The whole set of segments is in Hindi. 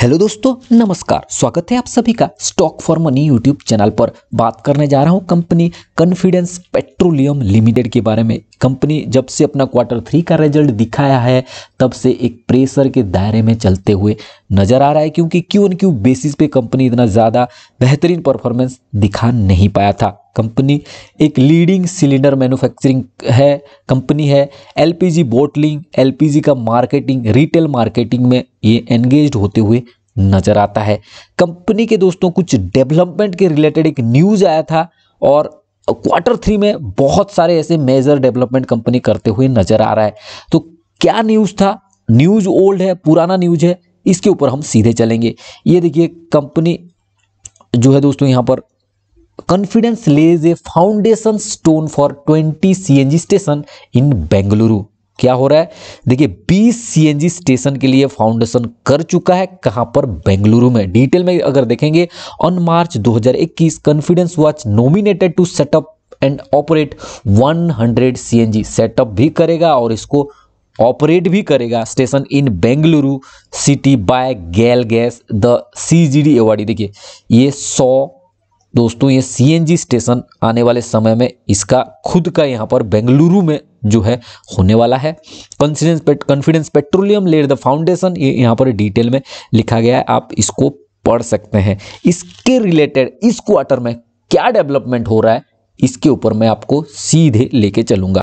हेलो दोस्तों नमस्कार स्वागत है आप सभी का stock for money YouTube channel पर बात करने जा रहा हूं कंपनी कॉन्फिडेंस पेट्रोलियम लिमिटेड के बारे में कंपनी जब से अपना क्वार्टर थ्री का रिजल्ट दिखाया है तब से एक प्रेशर के दायरे में चलते हुए नज़र आ रहा है क्योंकि क्यू एन क्यू बेसिस पे कंपनी इतना ज़्यादा बेहतरीन परफॉर्मेंस दिखा नहीं पाया था कंपनी एक लीडिंग सिलेंडर मैन्युफैक्चरिंग है कंपनी है एलपीजी बोटलिंग एलपीजी का मार्केटिंग रिटेल मार्केटिंग में ये एंगेज होते हुए नज़र आता है कंपनी के दोस्तों कुछ डेवलपमेंट के रिलेटेड एक न्यूज़ आया था और क्वार्टर थ्री में बहुत सारे ऐसे मेजर डेवलपमेंट कंपनी करते हुए नजर आ रहा है तो क्या न्यूज़ था न्यूज़ ओल्ड है पुराना न्यूज़ है इसके ऊपर हम सीधे चलेंगे ये देखिए कंपनी जो है दोस्तों यहां पर Confidence lays a foundation stone for 20 CNG station in Bengaluru क्या हो रहा है देखिए 20 सीएनजी स्टेशन के लिए फाउंडेशन कर चुका है कहां पर बेंगलुरु में डिटेल में अगर देखेंगे on March 2021 Confidence was nominated to setup and operate 100 CNG setup भी करेगा और इसको ऑपरेट भी करेगा station in Bengaluru city by GAIL gas the C G D awardee देखिए ये सौ दोस्तों ये सीएनजी स्टेशन आने वाले समय में इसका खुद का यहाँ पर बेंगलुरु में जो है होने वाला है Confidence Confidence Petroleum laid the foundation ये यहाँ पर डिटेल में लिखा गया है आप इसको पढ़ सकते हैं इसके रिलेटेड इस क्वार्टर में क्या डेवलपमेंट हो रहा है इसके ऊपर मैं आपको सीधे लेके चलूंगा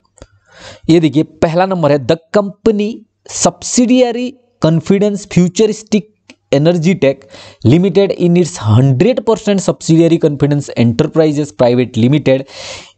ये देखिए पहला नंबर है the company subsidiary Confidence Futuristic Energy Tech Limited in its 100 percent subsidiary Confidence Enterprises Private Limited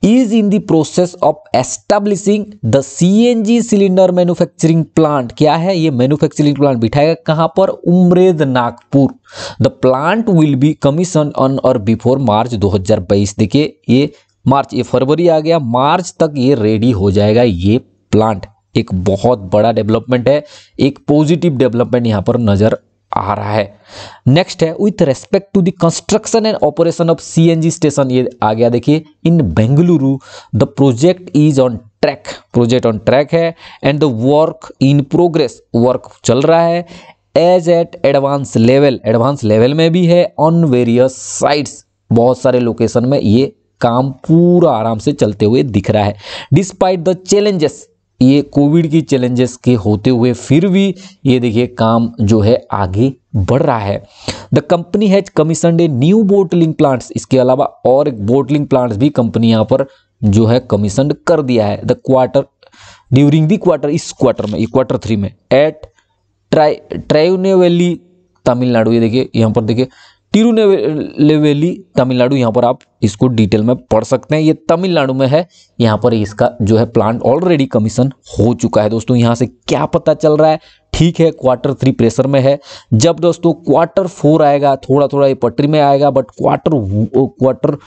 is in the process of establishing the CNG cylinder manufacturing plant क्या है ये मैन्युफैक्चरिंग प्लांट बिठाएगा कहाँ पर Umred Nagpur the plant will be commission on or before March 2022 देखिए ये मार्च ये फरवरी आ गया मार्च तक ये रेडी हो जाएगा ये प्लांट एक बहुत बड़ा डेवलपमेंट है एक पॉजिटिव डेवलपमेंट यहां पर नजर आ रहा है नेक्स्ट है with respect to the construction and operation of CNG station ये आ गया देखिए in Bengaluru the project is on track project on track है and the work in progress work चल रहा है as at advance level advance level में भी है ऑन वेरियस साइट्स बहुत सारे लोकेशन में ये काम पूरा आराम से चलते हुए दिख रहा है डिस्पाइट द चैलेंजेस ये कोविड की चैलेंजेस के होते हुए फिर भी ये देखिए काम जो है आगे बढ़ रहा है the company has commission a new bottling plants इसके अलावा और एक बोटलिंग प्लांट्स भी कंपनी यहाँ पर जो है कमीशन कर दिया है the quarter during the quarter इस क्वार्टर में ये क्वार्टर थ्री में एट ट्राई वैली तमिलनाडु ये देखिए यहाँ पर देखिए तिरुनेवेली तमिलनाडु यहाँ पर आप इसको डिटेल में पढ़ सकते हैं ये तमिलनाडु में है यहाँ पर इसका जो है प्लांट ऑलरेडी कमीशन हो चुका है दोस्तों यहाँ से क्या पता चल रहा है ठीक है क्वार्टर थ्री प्रेशर में है जब दोस्तों क्वार्टर फोर आएगा थोड़ा थोड़ा ये पटरी में आएगा बट क्वार्टर क्वार्टर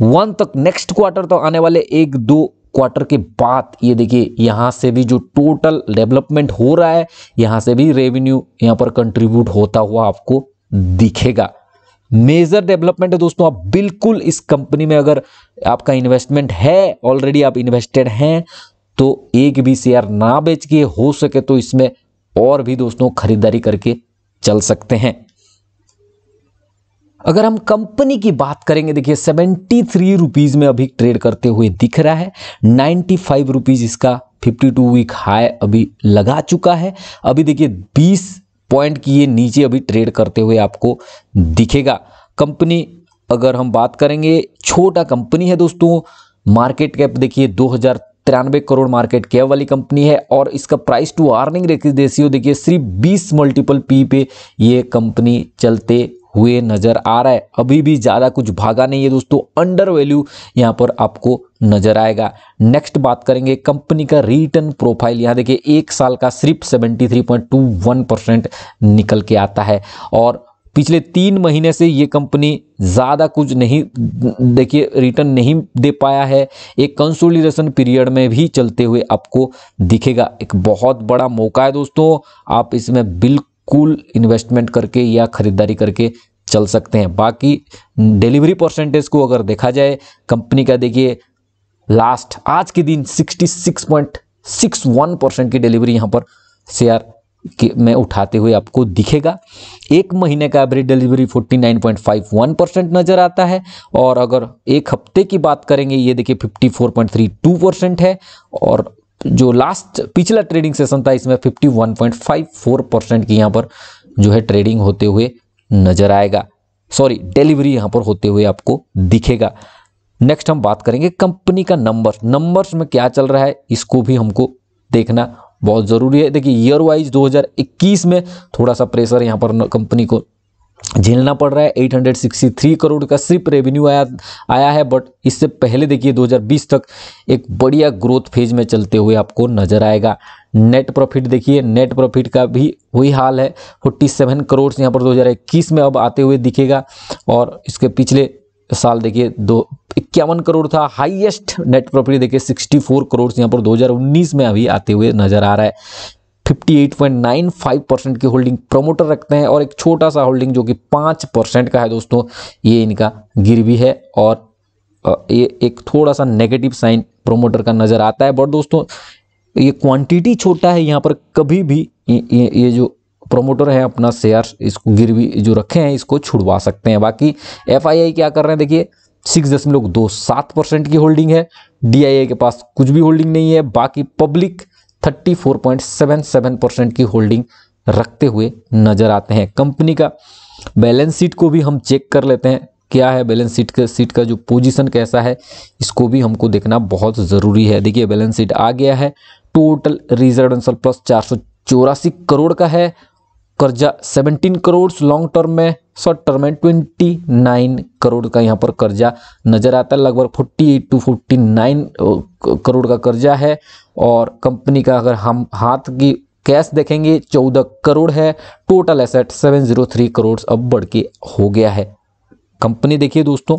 वन तक नेक्स्ट क्वार्टर तो आने वाले एक दो क्वार्टर के बाद ये देखिए यहाँ से भी जो टोटल डेवलपमेंट हो रहा है यहाँ से भी रेवेन्यू यहाँ पर कंट्रीब्यूट होता हुआ आपको दिखेगा मेजर डेवलपमेंट है दोस्तों आप बिल्कुल इस कंपनी में अगर आपका इन्वेस्टमेंट है ऑलरेडी आप इन्वेस्टेड हैं तो एक भी शेयर ना बेच के हो सके तो इसमें और भी दोस्तों खरीदारी करके चल सकते हैं अगर हम कंपनी की बात करेंगे देखिए सेवेंटी थ्री रुपीज़ में अभी ट्रेड करते हुए दिख रहा है नाइन्टी फाइव रुपीज़ इसका फिफ्टी टू वीक हाई अभी लगा चुका है अभी देखिए बीस पॉइंट की ये नीचे अभी ट्रेड करते हुए आपको दिखेगा कंपनी अगर हम बात करेंगे छोटा कंपनी है दोस्तों मार्केट कैप देखिए दो तिरानवे करोड़ मार्केट कैप वाली कंपनी है और इसका प्राइस टू अर्निंग रेसियो देखिए सिर्फ 20 मल्टीपल पी पे ये कंपनी चलते हुए नज़र आ रहा है अभी भी ज़्यादा कुछ भागा नहीं है दोस्तों अंडर वैल्यू यहाँ पर आपको नज़र आएगा नेक्स्ट बात करेंगे कंपनी का रिटर्न प्रोफाइल यहाँ देखिए एक साल का सिर्फ 73.21 परसेंट निकल के आता है और पिछले तीन महीने से ये कंपनी ज़्यादा कुछ नहीं देखिए रिटर्न नहीं दे पाया है एक कंसोलिडेशन पीरियड में भी चलते हुए आपको दिखेगा एक बहुत बड़ा मौका है दोस्तों आप इसमें बिल्कुल कुल इन्वेस्टमेंट करके या खरीदारी करके चल सकते हैं बाकी डिलीवरी परसेंटेज को अगर देखा जाए कंपनी का देखिए लास्ट आज के दिन 66.61 परसेंट की डिलीवरी यहाँ पर शेयर के में उठाते हुए आपको दिखेगा एक महीने का एवरेज डिलीवरी 49.51 परसेंट नज़र आता है और अगर एक हफ्ते की बात करेंगे ये देखिए 54.32 परसेंट है और जो लास्ट पिछला ट्रेडिंग सेशन था इसमें 51.54 परसेंट की यहाँ पर जो है ट्रेडिंग होते हुए नजर आएगा सॉरी डिलीवरी यहाँ पर होते हुए आपको दिखेगा नेक्स्ट हम बात करेंगे कंपनी का नंबर नंबर्स में क्या चल रहा है इसको भी हमको देखना बहुत ज़रूरी है देखिए ईयर वाइज 2021 में थोड़ा सा प्रेशर यहाँ पर कंपनी को झेलना पड़ रहा है 863 करोड़ का सिर्फ रेवेन्यू आया आया है बट इससे पहले देखिए 2020 तक एक बढ़िया ग्रोथ फेज में चलते हुए आपको नजर आएगा नेट प्रॉफिट देखिए नेट प्रॉफिट का भी वही हाल है 47 करोड़ यहाँ पर 2021 में अब आते हुए दिखेगा और इसके पिछले साल देखिए दो इक्यावन करोड़ था हाईएस्ट नेट प्रॉफिट देखिए 64 करोड़ यहाँ पर 2019 में अभी आते हुए नजर आ रहा है 58.95 परसेंट की होल्डिंग प्रमोटर रखते हैं और एक छोटा सा होल्डिंग जो कि 5 परसेंट का है दोस्तों ये इनका गिरवी है और ये एक थोड़ा सा नेगेटिव साइन प्रोमोटर का नज़र आता है बट दोस्तों ये क्वांटिटी छोटा है यहाँ पर कभी भी ये, ये, ये जो प्रोमोटर है अपना शेयर इसको गिरवी जो रखे हैं इसको छुड़वा सकते हैं बाकी एफ क्या कर रहे हैं देखिए सिक्स दशमलव दो सात परसेंट की होल्डिंग है डी के पास कुछ भी होल्डिंग नहीं है बाकी पब्लिक 34.77 परसेंट की होल्डिंग रखते हुए नजर आते हैं कंपनी का बैलेंस शीट को भी हम चेक कर लेते हैं क्या है बैलेंस शीट का सीट का जो पोजीशन कैसा है इसको भी हमको देखना बहुत ज़रूरी है देखिए बैलेंस शीट आ गया है टोटल रिजर्व एंड सरप्लस चार करोड़ का है कर्जा 17 करोड़ लॉन्ग टर्म में शॉर्ट टर्म में ट्वेंटी नाइन करोड़ का यहाँ पर कर्जा नजर आता है लगभग forty eight to forty nine crore का कर्जा है और कंपनी का अगर हम हाथ की कैश देखेंगे चौदह करोड़ है total asset seven zero three crore अब बढ़ के हो गया है कंपनी देखिए दोस्तों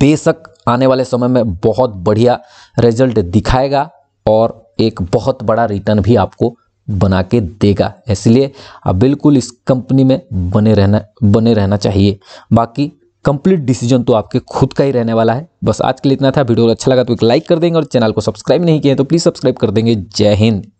बेशक आने वाले समय में बहुत बढ़िया रिजल्ट दिखाएगा और एक बहुत बड़ा रिटर्न भी आपको बना के देगा इसलिए आप बिल्कुल इस कंपनी में बने रहना बने रहना चाहिए बाकी कंप्लीट डिसीजन तो आपके खुद का ही रहने वाला है बस आज के लिए इतना था वीडियो अच्छा लगा तो एक लाइक कर देंगे और चैनल को सब्सक्राइब नहीं किए तो प्लीज़ सब्सक्राइब कर देंगे जय हिंद